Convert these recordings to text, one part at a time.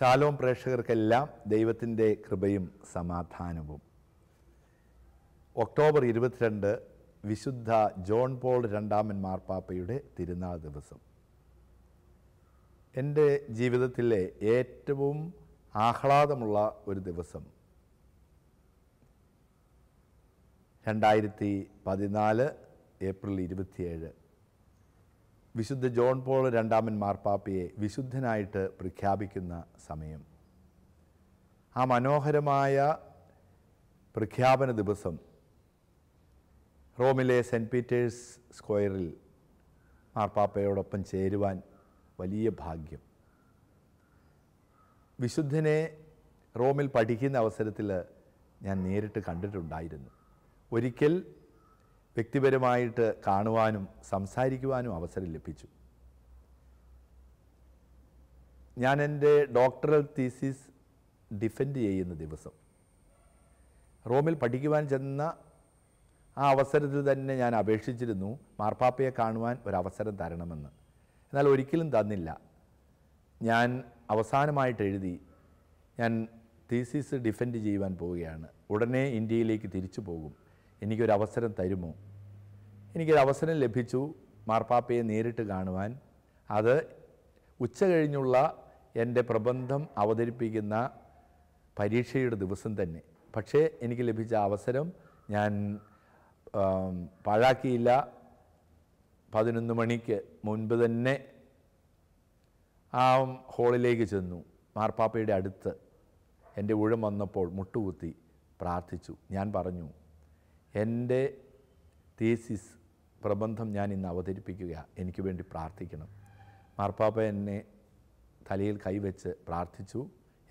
ശാലോം പ്രേക്ഷകർക്കെല്ലാം ദൈവത്തിൻ്റെ കൃപയും സമാധാനവും ഒക്ടോബർ ഇരുപത്തിരണ്ട് വിശുദ്ധ ജോൺ പോൾ രണ്ടാമൻ മാർപ്പാപ്പയുടെ തിരുനാൾ ദിവസം എൻ്റെ ജീവിതത്തിലെ ഏറ്റവും ആഹ്ലാദമുള്ള ഒരു ദിവസം രണ്ടായിരത്തി പതിനാല് ഏപ്രിൽ ഇരുപത്തിയേഴ് വിശുദ്ധ ജോൺ പോൾ രണ്ടാമൻ മാർപ്പാപ്പയെ വിശുദ്ധനായിട്ട് പ്രഖ്യാപിക്കുന്ന സമയം ആ മനോഹരമായ പ്രഖ്യാപന ദിവസം റോമിലെ സെൻറ്റ് പീറ്റേഴ്സ് സ്ക്വയറിൽ മാർപ്പാപ്പയോടൊപ്പം ചേരുവാൻ വലിയ ഭാഗ്യം വിശുദ്ധനെ റോമിൽ പഠിക്കുന്ന അവസരത്തിൽ ഞാൻ നേരിട്ട് കണ്ടിട്ടുണ്ടായിരുന്നു ഒരിക്കൽ വ്യക്തിപരമായിട്ട് കാണുവാനും സംസാരിക്കുവാനും അവസരം ലഭിച്ചു ഞാൻ എൻ്റെ ഡോക്ടറൽ തീസിസ് ഡിഫെൻഡ് ചെയ്യുന്ന ദിവസം റോമിൽ പഠിക്കുവാൻ ചെന്ന ആ അവസരത്തിൽ തന്നെ ഞാൻ അപേക്ഷിച്ചിരുന്നു മാർപ്പാപ്പയെ കാണുവാൻ ഒരവസരം തരണമെന്ന് എന്നാൽ ഒരിക്കലും തന്നില്ല ഞാൻ അവസാനമായിട്ട് എഴുതി ഞാൻ തീസിസ് ഡിഫെൻഡ് ചെയ്യുവാൻ പോവുകയാണ് ഉടനെ ഇന്ത്യയിലേക്ക് തിരിച്ചു പോകും എനിക്കൊരവസരം തരുമോ എനിക്കൊരവസരം ലഭിച്ചു മാർപ്പാപ്പയെ നേരിട്ട് കാണുവാൻ അത് ഉച്ച കഴിഞ്ഞുള്ള എൻ്റെ പ്രബന്ധം അവതരിപ്പിക്കുന്ന പരീക്ഷയുടെ ദിവസം തന്നെ പക്ഷേ എനിക്ക് ലഭിച്ച അവസരം ഞാൻ പാഴാക്കിയില്ല പതിനൊന്ന് മണിക്ക് മുൻപ് തന്നെ ആ ഹോളിലേക്ക് ചെന്നു മാർപ്പാപ്പയുടെ അടുത്ത് എൻ്റെ ഊഴം വന്നപ്പോൾ മുട്ടുകുത്തി പ്രാർത്ഥിച്ചു ഞാൻ പറഞ്ഞു എൻ്റെ തീസിസ് പ്രബന്ധം ഞാൻ ഇന്ന് അവതരിപ്പിക്കുക എനിക്ക് വേണ്ടി പ്രാർത്ഥിക്കണം മാർപ്പാപ്പ എന്നെ തലയിൽ കൈവച്ച് പ്രാർത്ഥിച്ചു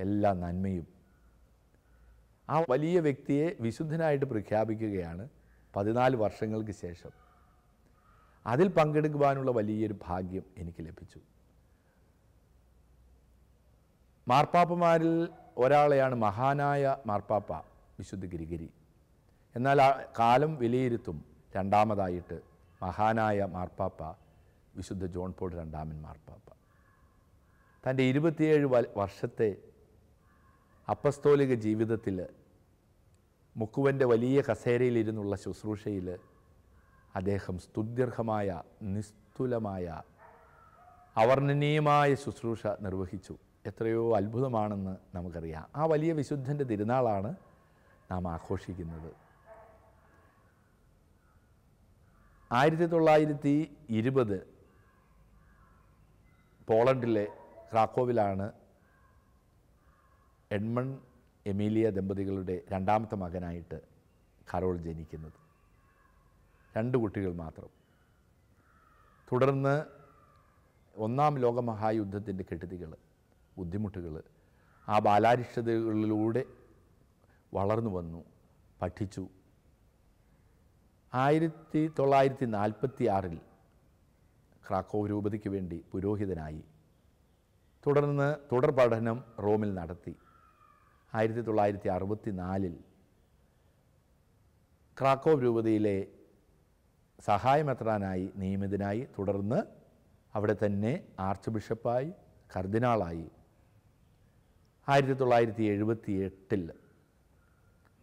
എല്ലാ നന്മയും ആ വലിയ വ്യക്തിയെ വിശുദ്ധനായിട്ട് പ്രഖ്യാപിക്കുകയാണ് പതിനാല് വർഷങ്ങൾക്ക് ശേഷം അതിൽ പങ്കെടുക്കുവാനുള്ള വലിയൊരു ഭാഗ്യം എനിക്ക് ലഭിച്ചു മാർപ്പാപ്പമാരിൽ ഒരാളെയാണ് മഹാനായ മാർപ്പാപ്പ വിശുദ്ധ ഗിരിഗിരി എന്നാൽ ആ കാലം വിലയിരുത്തും രണ്ടാമതായിട്ട് മഹാനായ മാർപ്പാപ്പ വിശുദ്ധ ജോൺ പോൾ രണ്ടാമൻ മാർപ്പാപ്പ തൻ്റെ ഇരുപത്തിയേഴ് വർഷത്തെ അപ്പസ്തോലിക ജീവിതത്തിൽ മുക്കുവൻ്റെ വലിയ കസേരയിലിരുന്നുള്ള ശുശ്രൂഷയിൽ അദ്ദേഹം സ്തുത്യർഹമായ നിസ്തുലമായ അവർണനീയമായ ശുശ്രൂഷ നിർവഹിച്ചു എത്രയോ അത്ഭുതമാണെന്ന് നമുക്കറിയാം ആ വലിയ വിശുദ്ധൻ്റെ തിരുനാളാണ് നാം ആഘോഷിക്കുന്നത് ആയിരത്തി തൊള്ളായിരത്തി ഇരുപത് പോളണ്ടിലെ ക്രാക്കോവിലാണ് എൺമൺ എമീലിയ ദമ്പതികളുടെ രണ്ടാമത്തെ മകനായിട്ട് കരോൾ ജനിക്കുന്നത് രണ്ട് കുട്ടികൾ മാത്രം തുടർന്ന് ഒന്നാം ലോകമഹായുദ്ധത്തിൻ്റെ കെട്ടിതികൾ ബുദ്ധിമുട്ടുകൾ ആ ബാലാരിഷ്ടതകളിലൂടെ വളർന്നു വന്നു പഠിച്ചു ആയിരത്തി തൊള്ളായിരത്തി നാൽപ്പത്തി ആറിൽ ക്രാക്കോ രൂപതയ്ക്ക് വേണ്ടി പുരോഹിതനായി തുടർന്ന് തുടർ പഠനം റോമിൽ നടത്തി ആയിരത്തി തൊള്ളായിരത്തി അറുപത്തി നാലിൽ ക്രാക്കോ രൂപതയിലെ സഹായമെത്രാനായി നിയമിതനായി തുടർന്ന് അവിടെ തന്നെ ആർച്ച് ബിഷപ്പായി കർദിനാളായി ആയിരത്തി തൊള്ളായിരത്തി എഴുപത്തി എട്ടിൽ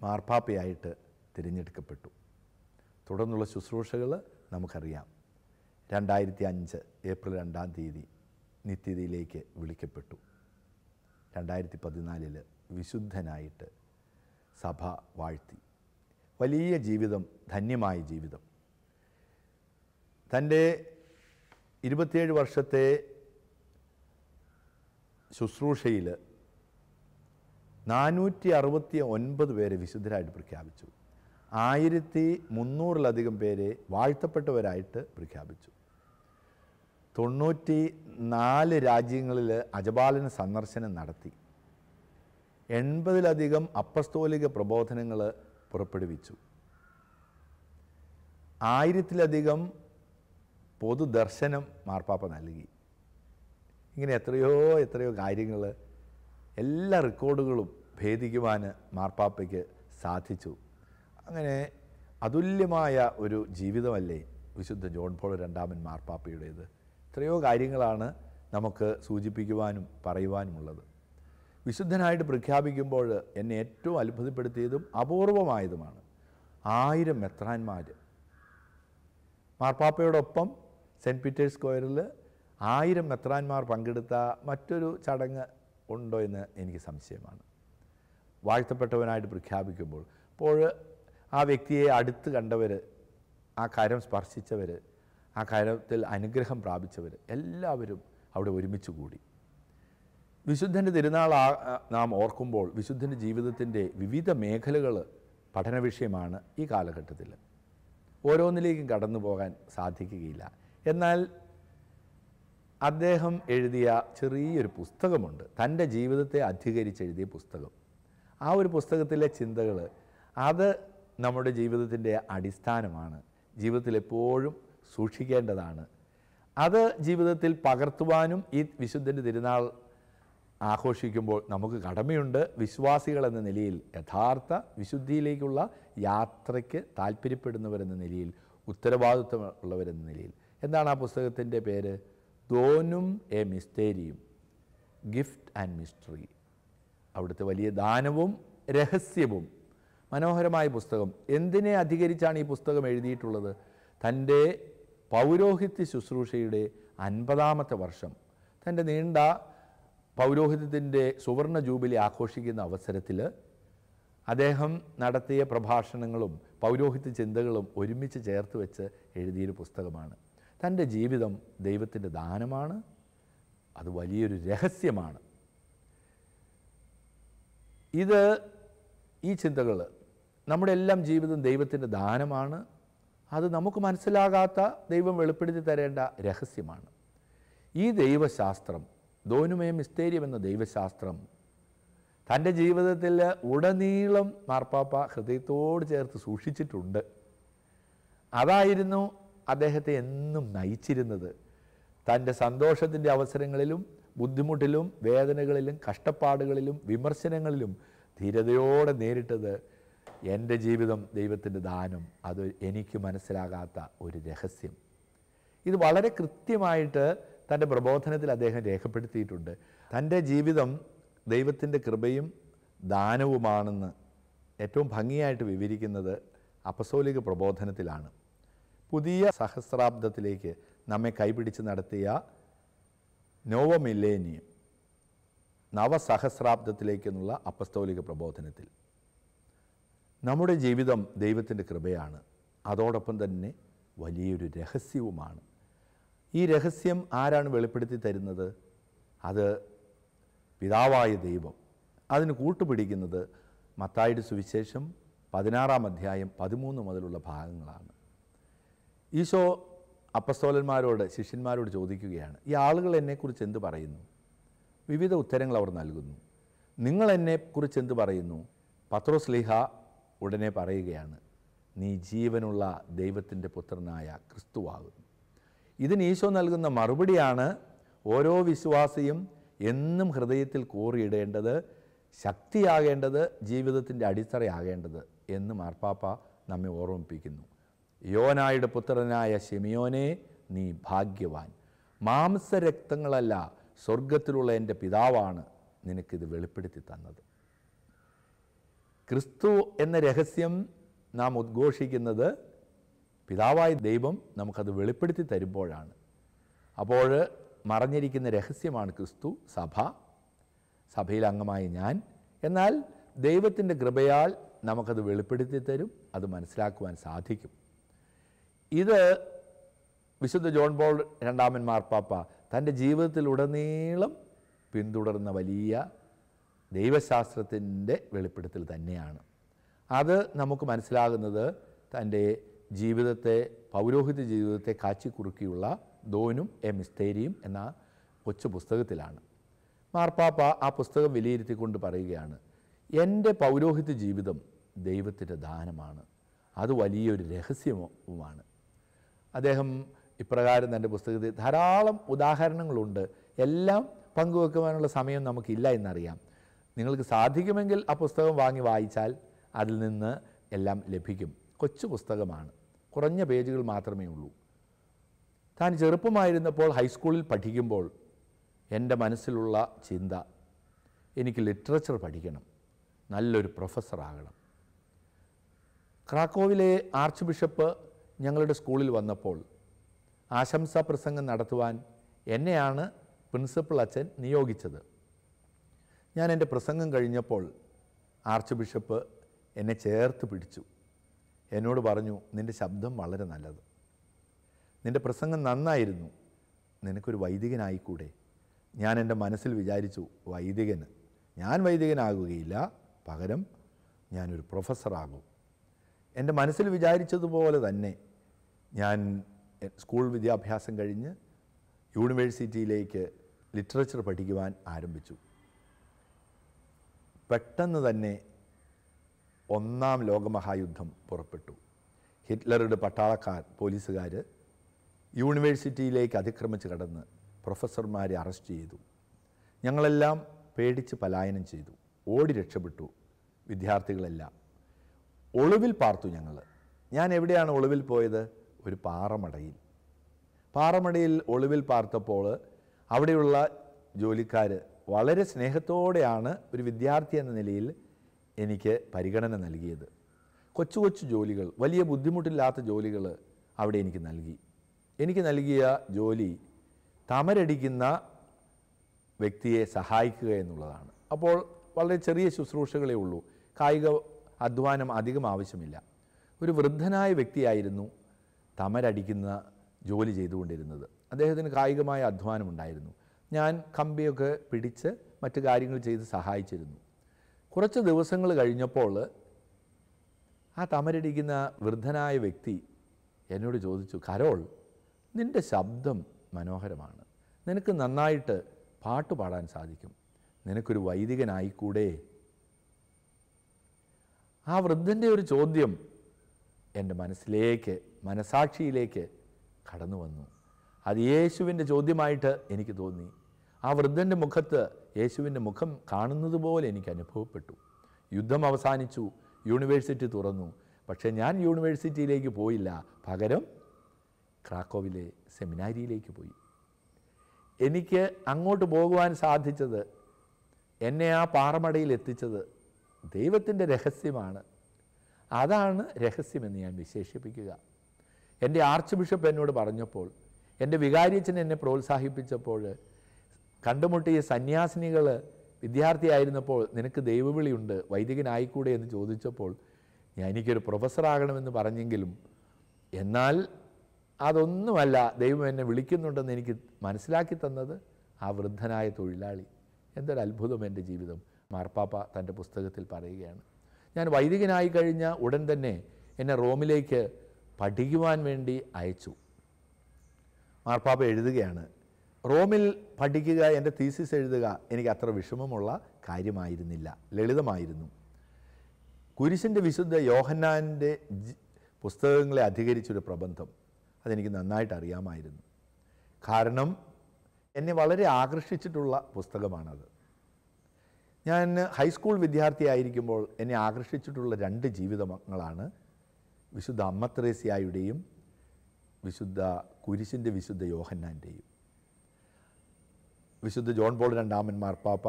മാർപ്പാപ്പയായിട്ട് തിരഞ്ഞെടുക്കപ്പെട്ടു തുടർന്നുള്ള ശുശ്രൂഷകൾ നമുക്കറിയാം രണ്ടായിരത്തി അഞ്ച് ഏപ്രിൽ രണ്ടാം തീയതി നിത്യതയിലേക്ക് വിളിക്കപ്പെട്ടു രണ്ടായിരത്തി പതിനാലിൽ വിശുദ്ധനായിട്ട് സഭ വാഴ്ത്തി വലിയ ജീവിതം ധന്യമായ ജീവിതം തൻ്റെ ഇരുപത്തിയേഴ് വർഷത്തെ ശുശ്രൂഷയിൽ നാനൂറ്റി അറുപത്തി ഒൻപത് പേരെ വിശുദ്ധരായിട്ട് പ്രഖ്യാപിച്ചു ആയിരത്തി മുന്നൂറിലധികം പേരെ വാഴ്ത്തപ്പെട്ടവരായിട്ട് പ്രഖ്യാപിച്ചു തൊണ്ണൂറ്റി നാല് രാജ്യങ്ങളിൽ അജപാലന സന്ദർശനം നടത്തി എൺപതിലധികം അപ്പസ്തോലിക പ്രബോധനങ്ങൾ പുറപ്പെടുവിച്ചു ആയിരത്തിലധികം പൊതുദർശനം മാർപ്പാപ്പ നൽകി ഇങ്ങനെ എത്രയോ എത്രയോ കാര്യങ്ങൾ എല്ലാ റെക്കോർഡുകളും ഭേദിക്കുവാൻ മാർപ്പാപ്പയ്ക്ക് സാധിച്ചു അങ്ങനെ അതുല്യമായ ഒരു ജീവിതമല്ലേ വിശുദ്ധ ജോൺ പോൾ രണ്ടാമൻ മാർപ്പാപ്പയുടേത് എത്രയോ കാര്യങ്ങളാണ് നമുക്ക് സൂചിപ്പിക്കുവാനും പറയുവാനുമുള്ളത് വിശുദ്ധനായിട്ട് പ്രഖ്യാപിക്കുമ്പോൾ എന്നെ ഏറ്റവും അത്ഭുതപ്പെടുത്തിയതും അപൂർവമായതുമാണ് ആയിരം മെത്രാന്മാർ മാർപ്പാപ്പയോടൊപ്പം സെൻറ്റ് പീറ്റേഴ്സ് സ്ക്വയറിൽ ആയിരം മെത്രാന്മാർ പങ്കെടുത്ത മറ്റൊരു ചടങ്ങ് ഉണ്ടോ എന്ന് എനിക്ക് സംശയമാണ് വാഴ്ത്തപ്പെട്ടവനായിട്ട് പ്രഖ്യാപിക്കുമ്പോൾ അപ്പോൾ ആ വ്യക്തിയെ അടുത്ത് കണ്ടവർ ആ കാര്യം സ്പർശിച്ചവർ ആ കാര്യത്തിൽ അനുഗ്രഹം പ്രാപിച്ചവർ എല്ലാവരും അവിടെ ഒരുമിച്ച് കൂടി വിശുദ്ധൻ്റെ തിരുനാൾ നാം ഓർക്കുമ്പോൾ വിശുദ്ധൻ്റെ ജീവിതത്തിൻ്റെ വിവിധ മേഖലകൾ പഠന വിഷയമാണ് ഈ കാലഘട്ടത്തിൽ ഓരോന്നിലേക്കും കടന്നു പോകാൻ സാധിക്കുകയില്ല എന്നാൽ അദ്ദേഹം എഴുതിയ ചെറിയൊരു പുസ്തകമുണ്ട് തൻ്റെ ജീവിതത്തെ അധികരിച്ചെഴുതിയ പുസ്തകം ആ ഒരു പുസ്തകത്തിലെ ചിന്തകൾ അത് നമ്മുടെ ജീവിതത്തിൻ്റെ അടിസ്ഥാനമാണ് ജീവിതത്തിൽ എപ്പോഴും സൂക്ഷിക്കേണ്ടതാണ് അത് ജീവിതത്തിൽ പകർത്തുവാനും ഈ വിശുദ്ധൻ്റെ തിരുനാൾ ആഘോഷിക്കുമ്പോൾ നമുക്ക് കടമയുണ്ട് വിശ്വാസികൾ എന്ന നിലയിൽ യഥാർത്ഥ വിശുദ്ധിയിലേക്കുള്ള യാത്രയ്ക്ക് താല്പര്യപ്പെടുന്നവരെന്ന നിലയിൽ ഉത്തരവാദിത്വമുള്ളവരെന്ന നിലയിൽ എന്താണ് ആ പുസ്തകത്തിൻ്റെ പേര് ദോനും എ മിസ്തേരിയും ഗിഫ്റ്റ് ആൻഡ് മിസ്റ്ററി അവിടുത്തെ വലിയ ദാനവും രഹസ്യവും മനോഹരമായ പുസ്തകം എന്തിനെ അധികരിച്ചാണ് ഈ പുസ്തകം എഴുതിയിട്ടുള്ളത് തൻ്റെ പൗരോഹിത്യ ശുശ്രൂഷയുടെ അൻപതാമത്തെ വർഷം തൻ്റെ നീണ്ട പൗരോഹിത്യത്തിൻ്റെ സുവർണ ജൂബിലി ആഘോഷിക്കുന്ന അവസരത്തിൽ അദ്ദേഹം നടത്തിയ പ്രഭാഷണങ്ങളും പൗരോഹിത്യ ചിന്തകളും ഒരുമിച്ച് ചേർത്ത് വെച്ച് എഴുതിയൊരു പുസ്തകമാണ് തൻ്റെ ജീവിതം ദൈവത്തിൻ്റെ ദാനമാണ് അത് വലിയൊരു രഹസ്യമാണ് ഇത് ഈ ചിന്തകൾ നമ്മുടെ എല്ലാം ജീവിതം ദൈവത്തിൻ്റെ ദാനമാണ് അത് നമുക്ക് മനസ്സിലാകാത്ത ദൈവം വെളിപ്പെടുത്തി തരേണ്ട രഹസ്യമാണ് ഈ ദൈവശാസ്ത്രം ധോനുമയ മിസ്തേരിയം എന്ന ദൈവശാസ്ത്രം തൻ്റെ ജീവിതത്തിൽ ഉടനീളം മാർപ്പാപ്പ ഹൃദയത്തോട് ചേർത്ത് സൂക്ഷിച്ചിട്ടുണ്ട് അതായിരുന്നു അദ്ദേഹത്തെ എന്നും നയിച്ചിരുന്നത് തൻ്റെ സന്തോഷത്തിൻ്റെ അവസരങ്ങളിലും ബുദ്ധിമുട്ടിലും വേദനകളിലും കഷ്ടപ്പാടുകളിലും വിമർശനങ്ങളിലും ധീരതയോടെ നേരിട്ടത് എൻ്റെ ജീവിതം ദൈവത്തിൻ്റെ ദാനം അത് എനിക്ക് മനസ്സിലാകാത്ത ഒരു രഹസ്യം ഇത് വളരെ കൃത്യമായിട്ട് തൻ്റെ പ്രബോധനത്തിൽ അദ്ദേഹം രേഖപ്പെടുത്തിയിട്ടുണ്ട് തൻ്റെ ജീവിതം ദൈവത്തിൻ്റെ കൃപയും ദാനവുമാണെന്ന് ഏറ്റവും ഭംഗിയായിട്ട് വിവരിക്കുന്നത് അപസോലിക പ്രബോധനത്തിലാണ് പുതിയ സഹസ്രാബ്ദത്തിലേക്ക് നമ്മെ കൈപിടിച്ച് നടത്തിയ നോവ മില്ലേനിയം നവസഹസ്രാബ്ദത്തിലേക്കെന്നുള്ള അപ്പസ്തോലിക പ്രബോധനത്തിൽ നമ്മുടെ ജീവിതം ദൈവത്തിൻ്റെ കൃപയാണ് അതോടൊപ്പം തന്നെ വലിയൊരു രഹസ്യവുമാണ് ഈ രഹസ്യം ആരാണ് വെളിപ്പെടുത്തി തരുന്നത് അത് പിതാവായ ദൈവം അതിന് കൂട്ടുപിടിക്കുന്നത് മത്തായിട്ട് സുവിശേഷം പതിനാറാം അധ്യായം പതിമൂന്ന് മുതലുള്ള ഭാഗങ്ങളാണ് ഈശോ അപ്പസ്തോലന്മാരോട് ശിഷ്യന്മാരോട് ചോദിക്കുകയാണ് ഈ ആളുകൾ എന്നെക്കുറിച്ച് എന്ത് പറയുന്നു വിവിധ ഉത്തരങ്ങൾ അവർ നൽകുന്നു നിങ്ങൾ കുറിച്ച് എന്ത് പറയുന്നു പത്രോസ് ഉടനെ പറയുകയാണ് നീ ജീവനുള്ള ദൈവത്തിൻ്റെ പുത്രനായ ക്രിസ്തുവാകുന്നു ഇതിന് ഈശോ നൽകുന്ന മറുപടിയാണ് ഓരോ വിശ്വാസിയും എന്നും ഹൃദയത്തിൽ കൂറിയിടേണ്ടത് ശക്തിയാകേണ്ടത് ജീവിതത്തിൻ്റെ അടിത്തറയാകേണ്ടത് എന്ന് മാർപ്പാപ്പ നമ്മെ ഓർമ്മിപ്പിക്കുന്നു യോനായുടെ പുത്രനായ ഷെമിയോനെ നീ ഭാഗ്യവാൻ മാംസരക്തങ്ങളല്ല സ്വർഗത്തിലുള്ള എൻ്റെ പിതാവാണ് നിനക്കിത് വെളിപ്പെടുത്തി തന്നത് ക്രിസ്തു എന്ന രഹസ്യം നാം ഉദ്ഘോഷിക്കുന്നത് പിതാവായ ദൈവം നമുക്കത് വെളിപ്പെടുത്തി തരുമ്പോഴാണ് അപ്പോൾ മറഞ്ഞിരിക്കുന്ന രഹസ്യമാണ് ക്രിസ്തു സഭ സഭയിൽ അംഗമായ ഞാൻ എന്നാൽ ദൈവത്തിൻ്റെ കൃപയാൽ നമുക്കത് വെളിപ്പെടുത്തി തരും അത് മനസ്സിലാക്കുവാൻ സാധിക്കും ഇത് വിശുദ്ധ ജോൺ പോൾ രണ്ടാമൻ മാർപ്പാപ്പ തൻ്റെ ജീവിതത്തിലുടനീളം പിന്തുടർന്ന വലിയ ദൈവശാസ്ത്രത്തിൻ്റെ വെളിപ്പെടുത്തൽ തന്നെയാണ് അത് നമുക്ക് മനസ്സിലാകുന്നത് തൻ്റെ ജീവിതത്തെ പൗരോഹിത്യ ജീവിതത്തെ കാച്ചിക്കുറുക്കിയുള്ള ദോനും എ മിസ്തേരിയും എന്ന കൊച്ചു പുസ്തകത്തിലാണ് മാർപ്പാപ്പ ആ പുസ്തകം വിലയിരുത്തിക്കൊണ്ട് പറയുകയാണ് എൻ്റെ പൗരോഹിത്യ ജീവിതം ദൈവത്തിൻ്റെ ദാനമാണ് അത് വലിയൊരു രഹസ്യവുമാണ് അദ്ദേഹം ഇപ്രകാരം തൻ്റെ പുസ്തകത്തിൽ ധാരാളം ഉദാഹരണങ്ങളുണ്ട് എല്ലാം പങ്കുവെക്കുവാനുള്ള സമയം നമുക്കില്ല എന്നറിയാം നിങ്ങൾക്ക് സാധിക്കുമെങ്കിൽ ആ പുസ്തകം വാങ്ങി വായിച്ചാൽ അതിൽ നിന്ന് എല്ലാം ലഭിക്കും കൊച്ചു പുസ്തകമാണ് കുറഞ്ഞ പേജുകൾ മാത്രമേ ഉള്ളൂ താൻ ചെറുപ്പമായിരുന്നപ്പോൾ ഹൈസ്കൂളിൽ പഠിക്കുമ്പോൾ എൻ്റെ മനസ്സിലുള്ള ചിന്ത എനിക്ക് ലിറ്ററേച്ചർ പഠിക്കണം നല്ലൊരു പ്രൊഫസറാകണം ക്രാക്കോവിലെ ആർച്ച് ബിഷപ്പ് ഞങ്ങളുടെ സ്കൂളിൽ വന്നപ്പോൾ ആശംസാ പ്രസംഗം നടത്തുവാൻ എന്നെയാണ് പ്രിൻസിപ്പൽ അച്ഛൻ നിയോഗിച്ചത് ഞാൻ എൻ്റെ പ്രസംഗം കഴിഞ്ഞപ്പോൾ ആർച്ച് ബിഷപ്പ് എന്നെ ചേർത്ത് പിടിച്ചു എന്നോട് പറഞ്ഞു നിൻ്റെ ശബ്ദം വളരെ നല്ലത് നിൻ്റെ പ്രസംഗം നന്നായിരുന്നു നിനക്കൊരു വൈദികനായിക്കൂടെ ഞാൻ എൻ്റെ മനസ്സിൽ വിചാരിച്ചു വൈദികന് ഞാൻ വൈദികനാകുകയില്ല പകരം ഞാനൊരു പ്രൊഫസറാകും എൻ്റെ മനസ്സിൽ വിചാരിച്ചതുപോലെ തന്നെ ഞാൻ സ്കൂൾ വിദ്യാഭ്യാസം കഴിഞ്ഞ് യൂണിവേഴ്സിറ്റിയിലേക്ക് ലിറ്ററേച്ചർ പഠിക്കുവാൻ ആരംഭിച്ചു പെട്ടെന്ന് തന്നെ ഒന്നാം ലോകമഹായുദ്ധം പുറപ്പെട്ടു ഹിറ്റ്ലറുടെ പട്ടാളക്കാർ പോലീസുകാർ യൂണിവേഴ്സിറ്റിയിലേക്ക് അതിക്രമിച്ച് കടന്ന് പ്രൊഫസർമാരെ അറസ്റ്റ് ചെയ്തു ഞങ്ങളെല്ലാം പേടിച്ച് പലായനം ചെയ്തു ഓടി രക്ഷപ്പെട്ടു വിദ്യാർത്ഥികളെല്ലാം ഒളിവിൽ പാർത്തു ഞങ്ങൾ ഞാൻ എവിടെയാണ് ഒളിവിൽ പോയത് ഒരു പാറമടയിൽ പാറമടയിൽ ഒളിവിൽ പാർത്തപ്പോൾ അവിടെയുള്ള ജോലിക്കാർ വളരെ സ്നേഹത്തോടെയാണ് ഒരു വിദ്യാർത്ഥി എന്ന നിലയിൽ എനിക്ക് പരിഗണന നൽകിയത് കൊച്ചു കൊച്ചു ജോലികൾ വലിയ ബുദ്ധിമുട്ടില്ലാത്ത ജോലികൾ അവിടെ എനിക്ക് നൽകി എനിക്ക് നൽകിയ ജോലി തമരടിക്കുന്ന വ്യക്തിയെ സഹായിക്കുക എന്നുള്ളതാണ് അപ്പോൾ വളരെ ചെറിയ ശുശ്രൂഷകളേ ഉള്ളൂ കായിക അധ്വാനം അധികം ആവശ്യമില്ല ഒരു വൃദ്ധനായ വ്യക്തിയായിരുന്നു തമരടിക്കുന്ന ജോലി ചെയ്തുകൊണ്ടിരുന്നത് അദ്ദേഹത്തിന് കായികമായ അധ്വാനമുണ്ടായിരുന്നു ഞാൻ കമ്പിയൊക്കെ പിടിച്ച് മറ്റു കാര്യങ്ങൾ ചെയ്ത് സഹായിച്ചിരുന്നു കുറച്ച് ദിവസങ്ങൾ കഴിഞ്ഞപ്പോൾ ആ തമരടിക്കുന്ന വൃദ്ധനായ വ്യക്തി എന്നോട് ചോദിച്ചു കരോൾ നിൻ്റെ ശബ്ദം മനോഹരമാണ് നിനക്ക് നന്നായിട്ട് പാട്ട് പാടാൻ സാധിക്കും നിനക്കൊരു വൈദികനായിക്കൂടെ ആ വൃദ്ധൻ്റെ ഒരു ചോദ്യം എൻ്റെ മനസ്സിലേക്ക് മനസാക്ഷിയിലേക്ക് കടന്നു വന്നു അത് യേശുവിൻ്റെ ചോദ്യമായിട്ട് എനിക്ക് തോന്നി ആ വൃദ്ധൻ്റെ മുഖത്ത് യേശുവിൻ്റെ മുഖം കാണുന്നത് പോലെ എനിക്ക് അനുഭവപ്പെട്ടു യുദ്ധം അവസാനിച്ചു യൂണിവേഴ്സിറ്റി തുറന്നു പക്ഷേ ഞാൻ യൂണിവേഴ്സിറ്റിയിലേക്ക് പോയില്ല പകരം ക്രാക്കോവിലെ സെമിനാരിയിലേക്ക് പോയി എനിക്ക് അങ്ങോട്ട് പോകുവാൻ സാധിച്ചത് എന്നെ ആ പാറമടയിൽ എത്തിച്ചത് ദൈവത്തിൻ്റെ രഹസ്യമാണ് അതാണ് രഹസ്യമെന്ന് ഞാൻ വിശേഷിപ്പിക്കുക എൻ്റെ ആർച്ച് ബിഷപ്പ് എന്നോട് പറഞ്ഞപ്പോൾ എൻ്റെ വികാരിയച്ഛൻ എന്നെ പ്രോത്സാഹിപ്പിച്ചപ്പോൾ കണ്ടുമുട്ടിയ സന്യാസിനികൾ വിദ്യാർത്ഥിയായിരുന്നപ്പോൾ നിനക്ക് ദൈവവിളിയുണ്ട് വൈദികനായിക്കൂടെ എന്ന് ചോദിച്ചപ്പോൾ ഞാൻ എനിക്കൊരു പ്രൊഫസറാകണമെന്ന് പറഞ്ഞെങ്കിലും എന്നാൽ അതൊന്നുമല്ല ദൈവം എന്നെ വിളിക്കുന്നുണ്ടെന്ന് എനിക്ക് മനസ്സിലാക്കി തന്നത് ആ വൃദ്ധനായ തൊഴിലാളി എന്തൊരു അത്ഭുതം എൻ്റെ ജീവിതം മാർപ്പാപ്പ തൻ്റെ പുസ്തകത്തിൽ പറയുകയാണ് ഞാൻ വൈദികനായി കഴിഞ്ഞ ഉടൻ തന്നെ എന്നെ റോമിലേക്ക് പഠിക്കുവാൻ വേണ്ടി അയച്ചു മാർപ്പാപ്പ എഴുതുകയാണ് റോമിൽ പഠിക്കുക എൻ്റെ തീസിസ് എഴുതുക എനിക്ക് അത്ര വിഷമമുള്ള കാര്യമായിരുന്നില്ല ലളിതമായിരുന്നു കുരിശിൻ്റെ വിശുദ്ധ യോഹന്നാൻ്റെ പുസ്തകങ്ങളെ അധികരിച്ചൊരു പ്രബന്ധം അതെനിക്ക് നന്നായിട്ട് അറിയാമായിരുന്നു കാരണം എന്നെ വളരെ ആകർഷിച്ചിട്ടുള്ള പുസ്തകമാണത് ഞാൻ ഹൈസ്കൂൾ വിദ്യാർത്ഥിയായിരിക്കുമ്പോൾ എന്നെ ആകർഷിച്ചിട്ടുള്ള രണ്ട് ജീവിതങ്ങളാണ് വിശുദ്ധ അമ്മത്രേസ്യായുടെയും വിശുദ്ധ കുരിശിൻ്റെ വിശുദ്ധ യോഹന്നാൻ്റെയും വിശുദ്ധ ജോൺ പോൾ രണ്ടാമൻ മാർപ്പാപ്പ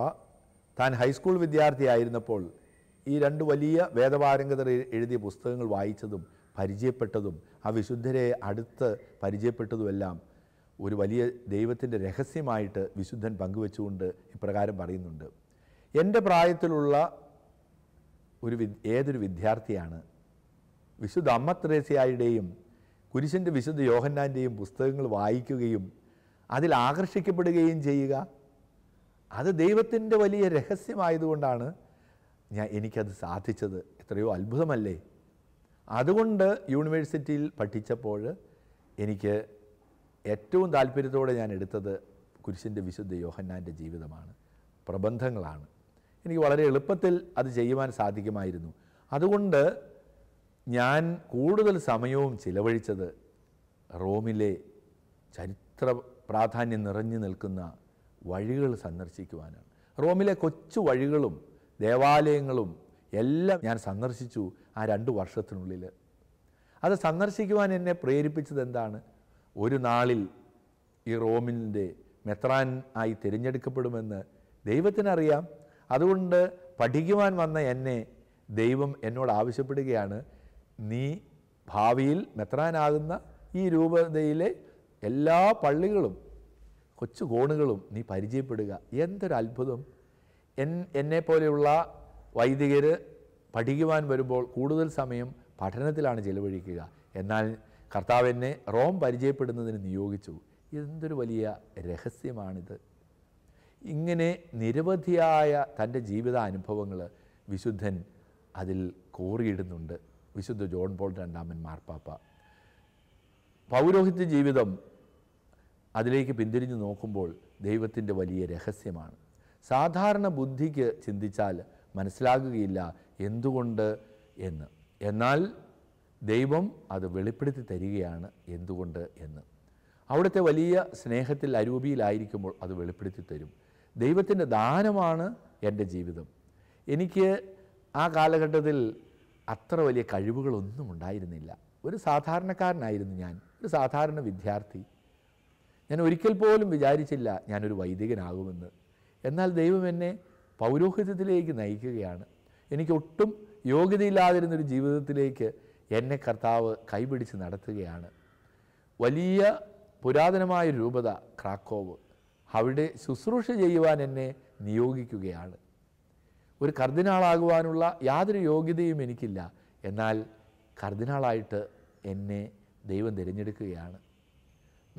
താൻ ഹൈസ്കൂൾ വിദ്യാർത്ഥിയായിരുന്നപ്പോൾ ഈ രണ്ട് വലിയ വേദപാരംഗതർ എഴുതിയ പുസ്തകങ്ങൾ വായിച്ചതും പരിചയപ്പെട്ടതും ആ വിശുദ്ധരെ അടുത്ത് പരിചയപ്പെട്ടതുമെല്ലാം ഒരു വലിയ ദൈവത്തിൻ്റെ രഹസ്യമായിട്ട് വിശുദ്ധൻ പങ്കുവെച്ചുകൊണ്ട് ഇപ്രകാരം പറയുന്നുണ്ട് എൻ്റെ പ്രായത്തിലുള്ള ഒരു ഏതൊരു വിദ്യാർത്ഥിയാണ് വിശുദ്ധ അമ്മ ത്രേസ്യായുടെയും കുരിശിൻ്റെ വിശുദ്ധ യോഹന്നാൻ്റെയും പുസ്തകങ്ങൾ വായിക്കുകയും അതിൽ ആകർഷിക്കപ്പെടുകയും ചെയ്യുക അത് ദൈവത്തിൻ്റെ വലിയ രഹസ്യമായതുകൊണ്ടാണ് ഞാൻ എനിക്കത് സാധിച്ചത് എത്രയോ അത്ഭുതമല്ലേ അതുകൊണ്ട് യൂണിവേഴ്സിറ്റിയിൽ പഠിച്ചപ്പോൾ എനിക്ക് ഏറ്റവും താല്പര്യത്തോടെ ഞാൻ എടുത്തത് കുരിശിൻ്റെ വിശുദ്ധ യോഹന്നാൻ്റെ ജീവിതമാണ് പ്രബന്ധങ്ങളാണ് എനിക്ക് വളരെ എളുപ്പത്തിൽ അത് ചെയ്യുവാൻ സാധിക്കുമായിരുന്നു അതുകൊണ്ട് ഞാൻ കൂടുതൽ സമയവും ചിലവഴിച്ചത് റോമിലെ ചരിത്ര പ്രാധാന്യം നിറഞ്ഞു നിൽക്കുന്ന വഴികൾ സന്ദർശിക്കുവാനാണ് റോമിലെ കൊച്ചു വഴികളും ദേവാലയങ്ങളും എല്ലാം ഞാൻ സന്ദർശിച്ചു ആ രണ്ട് വർഷത്തിനുള്ളിൽ അത് സന്ദർശിക്കുവാൻ എന്നെ പ്രേരിപ്പിച്ചത് എന്താണ് ഒരു നാളിൽ ഈ റോമിൻ്റെ മെത്രാൻ ആയി തിരഞ്ഞെടുക്കപ്പെടുമെന്ന് ദൈവത്തിനറിയാം അതുകൊണ്ട് പഠിക്കുവാൻ വന്ന എന്നെ ദൈവം എന്നോട് ആവശ്യപ്പെടുകയാണ് നീ ഭാവിയിൽ മെത്രാനാകുന്ന ഈ രൂപതയിലെ എല്ലാ പള്ളികളും കൊച്ചു കോണുകളും നീ പരിചയപ്പെടുക എന്തൊരു അത്ഭുതം എൻ എന്നെ പോലെയുള്ള വൈദികർ പഠിക്കുവാൻ വരുമ്പോൾ കൂടുതൽ സമയം പഠനത്തിലാണ് ചെലവഴിക്കുക എന്നാൽ കർത്താവ് എന്നെ റോം പരിചയപ്പെടുന്നതിന് നിയോഗിച്ചു എന്തൊരു വലിയ രഹസ്യമാണിത് ഇങ്ങനെ നിരവധിയായ തൻ്റെ അനുഭവങ്ങൾ വിശുദ്ധൻ അതിൽ കോറിയിടുന്നുണ്ട് വിശുദ്ധ ജോൺ പോൾ രണ്ടാമൻ മാർപ്പാപ്പ പൗരോഹിത്യ ജീവിതം അതിലേക്ക് പിന്തിരിഞ്ഞു നോക്കുമ്പോൾ ദൈവത്തിൻ്റെ വലിയ രഹസ്യമാണ് സാധാരണ ബുദ്ധിക്ക് ചിന്തിച്ചാൽ മനസ്സിലാകുകയില്ല എന്തുകൊണ്ട് എന്ന് എന്നാൽ ദൈവം അത് വെളിപ്പെടുത്തി തരികയാണ് എന്തുകൊണ്ട് എന്ന് അവിടുത്തെ വലിയ സ്നേഹത്തിൽ അരൂപിയിലായിരിക്കുമ്പോൾ അത് വെളിപ്പെടുത്തി തരും ദൈവത്തിൻ്റെ ദാനമാണ് എൻ്റെ ജീവിതം എനിക്ക് ആ കാലഘട്ടത്തിൽ അത്ര വലിയ കഴിവുകളൊന്നും ഉണ്ടായിരുന്നില്ല ഒരു സാധാരണക്കാരനായിരുന്നു ഞാൻ ഒരു സാധാരണ വിദ്യാർത്ഥി ഞാൻ ഒരിക്കൽ പോലും വിചാരിച്ചില്ല ഞാനൊരു വൈദികനാകുമെന്ന് എന്നാൽ ദൈവം എന്നെ പൗരോഹിത്യത്തിലേക്ക് നയിക്കുകയാണ് എനിക്കൊട്ടും യോഗ്യതയില്ലാതിരുന്നൊരു ജീവിതത്തിലേക്ക് എന്നെ കർത്താവ് കൈപിടിച്ച് നടത്തുകയാണ് വലിയ പുരാതനമായ രൂപത ക്രാക്കോവ് അവിടെ ശുശ്രൂഷ ചെയ്യുവാൻ എന്നെ നിയോഗിക്കുകയാണ് ഒരു കർദിനാളാകുവാനുള്ള യാതൊരു യോഗ്യതയും എനിക്കില്ല എന്നാൽ കർദിനാളായിട്ട് എന്നെ ദൈവം തിരഞ്ഞെടുക്കുകയാണ്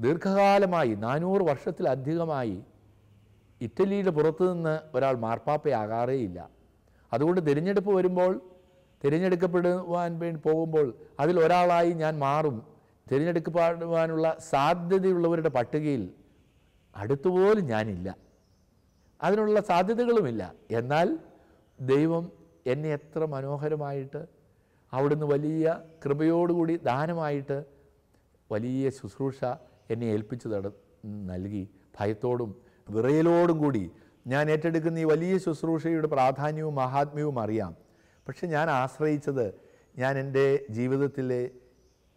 ദീർഘകാലമായി നാനൂറ് വർഷത്തിലധികമായി ഇറ്റലിയുടെ പുറത്തു നിന്ന് ഒരാൾ മാർപ്പാപ്പയാകാറേയില്ല അതുകൊണ്ട് തിരഞ്ഞെടുപ്പ് വരുമ്പോൾ തിരഞ്ഞെടുക്കപ്പെടുവാൻ വേണ്ടി പോകുമ്പോൾ അതിൽ ഒരാളായി ഞാൻ മാറും തിരഞ്ഞെടുക്കപ്പെടുവാനുള്ള സാധ്യതയുള്ളവരുടെ പട്ടികയിൽ അടുത്തുപോലും ഞാനില്ല അതിനുള്ള സാധ്യതകളുമില്ല എന്നാൽ ദൈവം എന്നെ എത്ര മനോഹരമായിട്ട് അവിടുന്ന് വലിയ കൃപയോടുകൂടി ദാനമായിട്ട് വലിയ ശുശ്രൂഷ എന്നെ ഏൽപ്പിച്ചു തട നൽകി ഭയത്തോടും വിറയലോടും കൂടി ഞാൻ ഏറ്റെടുക്കുന്ന ഈ വലിയ ശുശ്രൂഷയുടെ പ്രാധാന്യവും മഹാത്മ്യവും അറിയാം പക്ഷെ ഞാൻ ആശ്രയിച്ചത് ഞാൻ എൻ്റെ ജീവിതത്തിലെ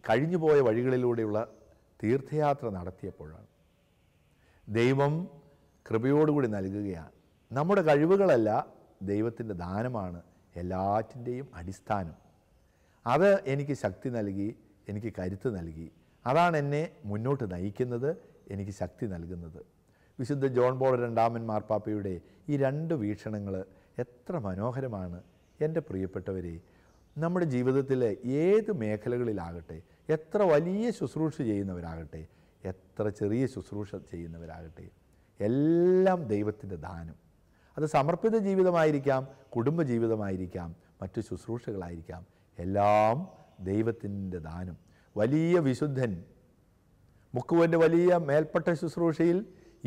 കഴിഞ്ഞുപോയ വഴികളിലൂടെയുള്ള തീർത്ഥയാത്ര നടത്തിയപ്പോഴാണ് ദൈവം കൃപയോടുകൂടി നൽകുകയാണ് നമ്മുടെ കഴിവുകളല്ല ദൈവത്തിൻ്റെ ദാനമാണ് എല്ലാറ്റിൻ്റെയും അടിസ്ഥാനം അത് എനിക്ക് ശക്തി നൽകി എനിക്ക് കരുത്ത് നൽകി അതാണ് എന്നെ മുന്നോട്ട് നയിക്കുന്നത് എനിക്ക് ശക്തി നൽകുന്നത് വിശുദ്ധ ജോൺ ബോൾ രണ്ടാമൻ മാർപ്പാപ്പയുടെ ഈ രണ്ട് വീക്ഷണങ്ങൾ എത്ര മനോഹരമാണ് എൻ്റെ പ്രിയപ്പെട്ടവരെ നമ്മുടെ ജീവിതത്തിലെ ഏത് മേഖലകളിലാകട്ടെ എത്ര വലിയ ശുശ്രൂഷ ചെയ്യുന്നവരാകട്ടെ എത്ര ചെറിയ ശുശ്രൂഷ ചെയ്യുന്നവരാകട്ടെ എല്ലാം ദൈവത്തിൻ്റെ ദാനം അത് സമർപ്പിത ജീവിതമായിരിക്കാം കുടുംബ ജീവിതമായിരിക്കാം മറ്റു ശുശ്രൂഷകളായിരിക്കാം എല്ലാം ദൈവത്തിൻ്റെ ദാനം വലിയ വിശുദ്ധൻ മുക്കുവൻ്റെ വലിയ മേൽപ്പെട്ട ശുശ്രൂഷയിൽ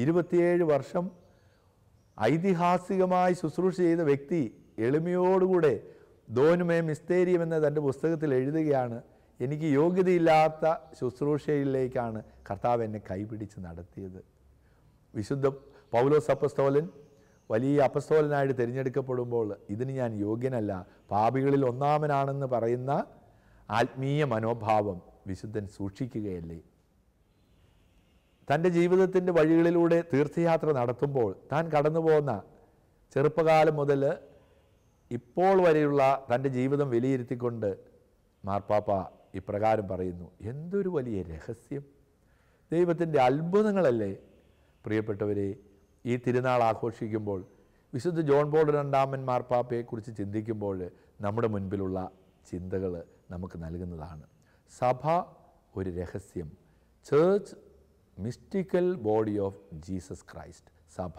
ഇരുപത്തിയേഴ് വർഷം ഐതിഹാസികമായി ശുശ്രൂഷ ചെയ്ത വ്യക്തി എളിമയോടുകൂടെ ദോനുമേ മിസ്തേരിയം എന്ന തൻ്റെ പുസ്തകത്തിൽ എഴുതുകയാണ് എനിക്ക് യോഗ്യതയില്ലാത്ത ശുശ്രൂഷയിലേക്കാണ് കർത്താവ് എന്നെ കൈപിടിച്ച് നടത്തിയത് വിശുദ്ധ പൗലോസ് അപ്പസ്തോലൻ വലിയ അപസ്തോലനായിട്ട് തിരഞ്ഞെടുക്കപ്പെടുമ്പോൾ ഇതിന് ഞാൻ യോഗ്യനല്ല പാപികളിൽ ഒന്നാമനാണെന്ന് പറയുന്ന ആത്മീയ മനോഭാവം വിശുദ്ധൻ സൂക്ഷിക്കുകയല്ലേ തൻ്റെ ജീവിതത്തിൻ്റെ വഴികളിലൂടെ തീർത്ഥയാത്ര നടത്തുമ്പോൾ താൻ കടന്നു പോകുന്ന ചെറുപ്പകാലം മുതൽ ഇപ്പോൾ വരെയുള്ള തൻ്റെ ജീവിതം വിലയിരുത്തിക്കൊണ്ട് മാർപ്പാപ്പ ഇപ്രകാരം പറയുന്നു എന്തൊരു വലിയ രഹസ്യം ദൈവത്തിൻ്റെ അത്ഭുതങ്ങളല്ലേ പ്രിയപ്പെട്ടവരെ ഈ തിരുനാൾ ആഘോഷിക്കുമ്പോൾ വിശുദ്ധ ജോൺ ബോൾ രണ്ടാമൻ മാർപ്പാപ്പയെക്കുറിച്ച് ചിന്തിക്കുമ്പോൾ നമ്മുടെ മുൻപിലുള്ള ചിന്തകൾ നമുക്ക് നൽകുന്നതാണ് സഭ ഒരു രഹസ്യം church mystical body of Jesus Christ സഭ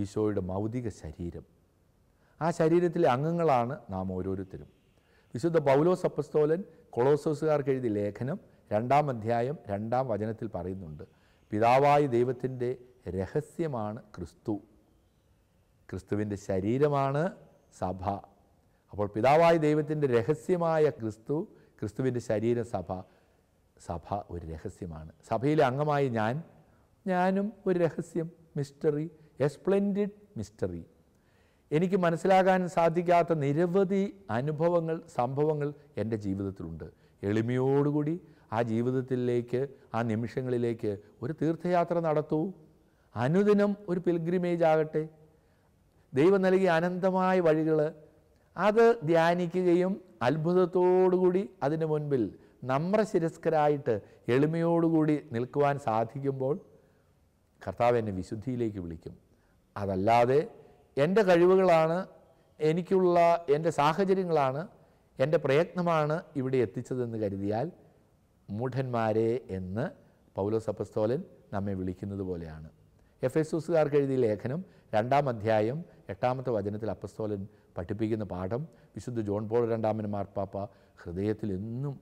ഈശോയുടെ മൗതിക ശരീരം ആ ശരീരത്തിലെ അംഗങ്ങളാണ് നാം ഓരോരുത്തരും വിശുദ്ധ പൗലോസ് അപ്പസ്തോലൻ കൊളോസോസുകാർക്ക് എഴുതിയ ലേഖനം രണ്ടാം അധ്യായം രണ്ടാം വചനത്തിൽ പറയുന്നുണ്ട് പിതാവായ ദൈവത്തിൻ്റെ രഹസ്യമാണ് ക്രിസ്തു ക്രിസ്തുവിൻ്റെ ശരീരമാണ് സഭ അപ്പോൾ പിതാവായ ദൈവത്തിൻ്റെ രഹസ്യമായ ക്രിസ്തു ക്രിസ്തുവിൻ്റെ ശരീര സഭ സഭ ഒരു രഹസ്യമാണ് സഭയിലെ അംഗമായി ഞാൻ ഞാനും ഒരു രഹസ്യം മിസ്റ്ററി എസ്പ്ലെൻഡിഡ് മിസ്റ്ററി എനിക്ക് മനസ്സിലാകാൻ സാധിക്കാത്ത നിരവധി അനുഭവങ്ങൾ സംഭവങ്ങൾ എൻ്റെ ജീവിതത്തിലുണ്ട് എളിമയോടുകൂടി ആ ജീവിതത്തിലേക്ക് ആ നിമിഷങ്ങളിലേക്ക് ഒരു തീർത്ഥയാത്ര നടത്തൂ അനുദിനം ഒരു പിൽഗ്രിമേജ് ആകട്ടെ ദൈവം നൽകിയ അനന്തമായ വഴികൾ അത് ധ്യാനിക്കുകയും അത്ഭുതത്തോടുകൂടി അതിന് മുൻപിൽ നമ്രശിരസ്കരായിട്ട് എളിമയോടുകൂടി നിൽക്കുവാൻ സാധിക്കുമ്പോൾ കർത്താവ് എന്നെ വിശുദ്ധിയിലേക്ക് വിളിക്കും അതല്ലാതെ എൻ്റെ കഴിവുകളാണ് എനിക്കുള്ള എൻ്റെ സാഹചര്യങ്ങളാണ് എൻ്റെ പ്രയത്നമാണ് ഇവിടെ എത്തിച്ചതെന്ന് കരുതിയാൽ മൂഢന്മാരെ എന്ന് പൗലോസ് അപ്പസ്തോലൻ നമ്മെ വിളിക്കുന്നത് പോലെയാണ് എഫ് എസ് ഉസുകാർക്ക് എഴുതിയ ലേഖനം രണ്ടാം അധ്യായം എട്ടാമത്തെ വചനത്തിൽ അപ്പസ്തോലൻ പഠിപ്പിക്കുന്ന പാഠം വിശുദ്ധ ജോൺ പോൾ രണ്ടാമൻ മാർപ്പാപ്പ ഹൃദയത്തിൽ എന്നും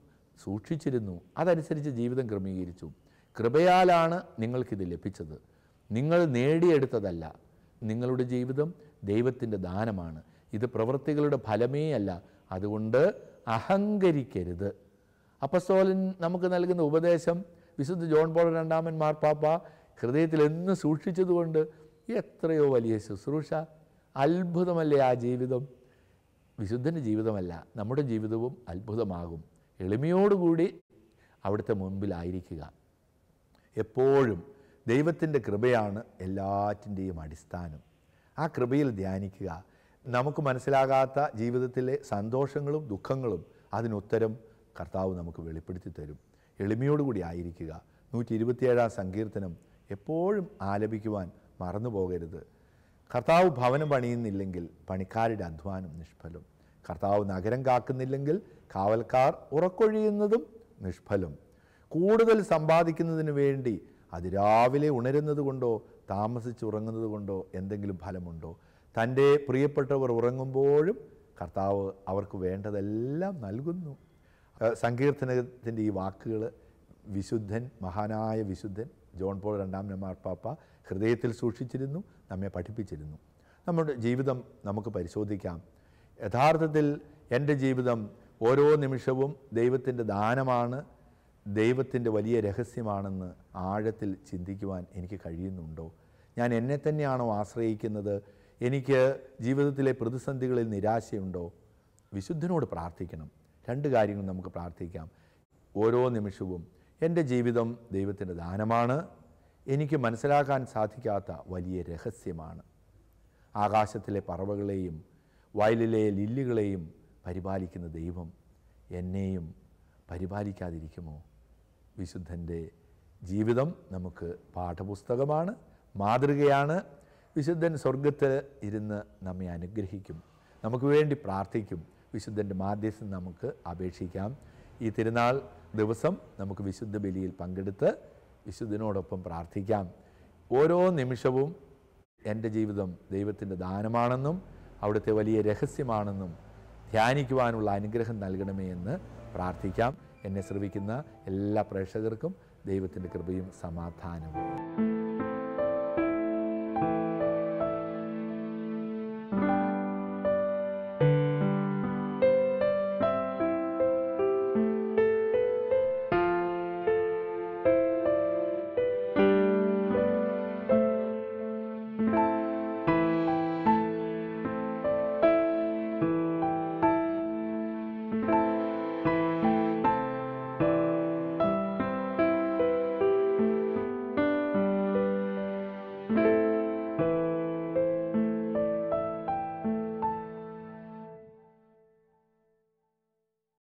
സൂക്ഷിച്ചിരുന്നു അതനുസരിച്ച് ജീവിതം ക്രമീകരിച്ചു കൃപയാലാണ് നിങ്ങൾക്കിത് ലഭിച്ചത് നിങ്ങൾ നേടിയെടുത്തതല്ല നിങ്ങളുടെ ജീവിതം ദൈവത്തിൻ്റെ ദാനമാണ് ഇത് പ്രവൃത്തികളുടെ ഫലമേ അല്ല അതുകൊണ്ട് അഹങ്കരിക്കരുത് അപ്പസ്തോലൻ നമുക്ക് നൽകുന്ന ഉപദേശം വിശുദ്ധ ജോൺ പോൾ രണ്ടാമൻ മാർപ്പാപ്പ ഹൃദയത്തിൽ എന്ന് സൂക്ഷിച്ചതുകൊണ്ട് എത്രയോ വലിയ ശുശ്രൂഷ അത്ഭുതമല്ലേ ആ ജീവിതം വിശുദ്ധൻ്റെ ജീവിതമല്ല നമ്മുടെ ജീവിതവും അത്ഭുതമാകും എളിമയോടുകൂടി അവിടുത്തെ മുൻപിലായിരിക്കുക എപ്പോഴും ദൈവത്തിൻ്റെ കൃപയാണ് എല്ലാറ്റിൻ്റെയും അടിസ്ഥാനം ആ കൃപയിൽ ധ്യാനിക്കുക നമുക്ക് മനസ്സിലാകാത്ത ജീവിതത്തിലെ സന്തോഷങ്ങളും ദുഃഖങ്ങളും അതിനുത്തരം കർത്താവ് നമുക്ക് വെളിപ്പെടുത്തി തരും എളിമയോടുകൂടി ആയിരിക്കുക നൂറ്റി ഇരുപത്തിയേഴാം സങ്കീർത്തനം എപ്പോഴും ആലപിക്കുവാൻ മറന്നു പോകരുത് കർത്താവ് ഭവനം പണിയുന്നില്ലെങ്കിൽ പണിക്കാരുടെ അധ്വാനം നിഷ്ഫലം കർത്താവ് നഗരം കാക്കുന്നില്ലെങ്കിൽ കാവൽക്കാർ ഉറക്കൊഴിയുന്നതും നിഷ്ഫലം കൂടുതൽ സമ്പാദിക്കുന്നതിന് വേണ്ടി അതിരാവിലെ ഉണരുന്നത് കൊണ്ടോ താമസിച്ച് ഉറങ്ങുന്നത് കൊണ്ടോ എന്തെങ്കിലും ഫലമുണ്ടോ തൻ്റെ പ്രിയപ്പെട്ടവർ ഉറങ്ങുമ്പോഴും കർത്താവ് അവർക്ക് വേണ്ടതെല്ലാം നൽകുന്നു സങ്കീർത്തനത്തിൻ്റെ ഈ വാക്കുകൾ വിശുദ്ധൻ മഹാനായ വിശുദ്ധൻ ജോൺ പോൾ രണ്ടാം നമാർപ്പാപ്പ ഹൃദയത്തിൽ സൂക്ഷിച്ചിരുന്നു നമ്മെ പഠിപ്പിച്ചിരുന്നു നമ്മുടെ ജീവിതം നമുക്ക് പരിശോധിക്കാം യഥാർത്ഥത്തിൽ എൻ്റെ ജീവിതം ഓരോ നിമിഷവും ദൈവത്തിൻ്റെ ദാനമാണ് ദൈവത്തിൻ്റെ വലിയ രഹസ്യമാണെന്ന് ആഴത്തിൽ ചിന്തിക്കുവാൻ എനിക്ക് കഴിയുന്നുണ്ടോ ഞാൻ എന്നെ തന്നെയാണോ ആശ്രയിക്കുന്നത് എനിക്ക് ജീവിതത്തിലെ പ്രതിസന്ധികളിൽ നിരാശയുണ്ടോ വിശുദ്ധനോട് പ്രാർത്ഥിക്കണം രണ്ട് കാര്യങ്ങൾ നമുക്ക് പ്രാർത്ഥിക്കാം ഓരോ നിമിഷവും എൻ്റെ ജീവിതം ദൈവത്തിൻ്റെ ദാനമാണ് എനിക്ക് മനസ്സിലാക്കാൻ സാധിക്കാത്ത വലിയ രഹസ്യമാണ് ആകാശത്തിലെ പറവകളെയും വയലിലെ ലില്ലുകളെയും പരിപാലിക്കുന്ന ദൈവം എന്നെയും പരിപാലിക്കാതിരിക്കുമോ വിശുദ്ധൻ്റെ ജീവിതം നമുക്ക് പാഠപുസ്തകമാണ് മാതൃകയാണ് വിശുദ്ധൻ സ്വർഗത്തിൽ ഇരുന്ന് നമ്മെ അനുഗ്രഹിക്കും നമുക്ക് വേണ്ടി പ്രാർത്ഥിക്കും വിശുദ്ധൻ്റെ മാധ്യസ്ഥം നമുക്ക് അപേക്ഷിക്കാം ഈ തിരുനാൾ ദിവസം നമുക്ക് വിശുദ്ധ ബലിയിൽ പങ്കെടുത്ത് വിശുദ്ധനോടൊപ്പം പ്രാർത്ഥിക്കാം ഓരോ നിമിഷവും എൻ്റെ ജീവിതം ദൈവത്തിൻ്റെ ദാനമാണെന്നും അവിടുത്തെ വലിയ രഹസ്യമാണെന്നും ധ്യാനിക്കുവാനുള്ള അനുഗ്രഹം നൽകണമേ എന്ന് പ്രാർത്ഥിക്കാം എന്നെ ശ്രവിക്കുന്ന എല്ലാ പ്രേക്ഷകർക്കും ദൈവത്തിൻ്റെ കൃപയും സമാധാനവും